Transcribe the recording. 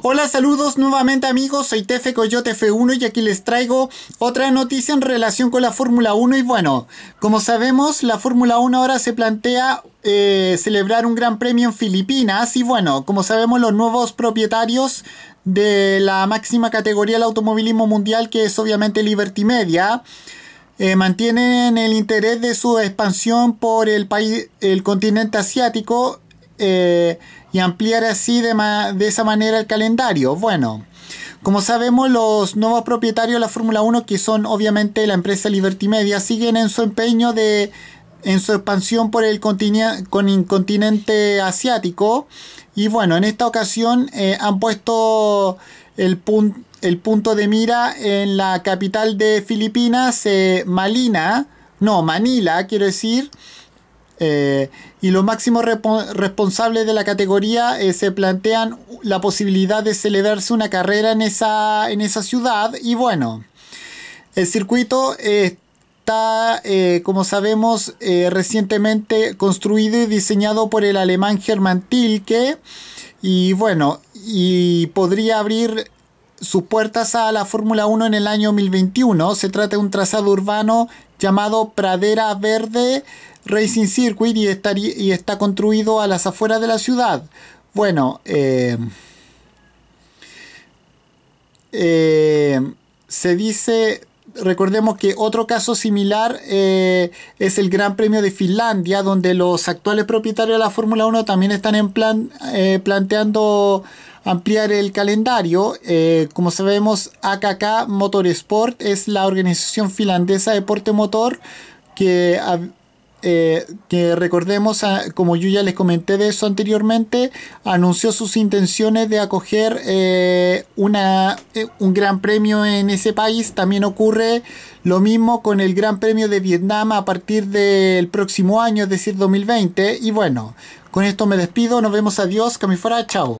Hola, saludos nuevamente amigos, soy Tefe Coyote F1 y aquí les traigo otra noticia en relación con la Fórmula 1 y bueno, como sabemos la Fórmula 1 ahora se plantea eh, celebrar un gran premio en Filipinas y bueno, como sabemos los nuevos propietarios de la máxima categoría del automovilismo mundial que es obviamente Liberty Media eh, mantienen el interés de su expansión por el país, el continente asiático eh, y ampliar así de, esa manera el calendario. Bueno, como sabemos, los nuevos propietarios de la Fórmula 1, que son obviamente la empresa Liberty Media, siguen en su empeño de en su expansión por el continente, asiático. Y bueno, en esta ocasión eh, han puesto el, el punto de mira en la capital de Filipinas, eh, Malina, no, Manila, quiero decir, eh, y los máximos responsables de la categoría eh, se plantean la posibilidad de celebrarse una carrera en esa, en esa ciudad. Y bueno, el circuito eh, está, como sabemos, recientemente construido y diseñado por el alemán Germán Tilke. Y bueno, y podría abrir sus puertas a la Fórmula 1 en el año 2021. Se trata de un trazado urbano llamado Pradera Verde Racing Circuit y, está construido a las afueras de la ciudad. Bueno, eh, eh, se dice, recordemos que otro caso similar eh, es el Gran Premio de Finlandia, donde los actuales propietarios de la Fórmula 1 también están en plan, planteando ampliar el calendario. como sabemos, AKK Motorsport es la organización finlandesa de deporte motor que eh, que recordemos, como yo ya les comenté de eso anteriormente, anunció sus intenciones de acoger eh, una, eh, un gran premio en ese país. También ocurre lo mismo con el Gran Premio de Vietnam a partir del próximo año, es decir, 2020. Y bueno, con esto me despido, nos vemos, adiós, que chao.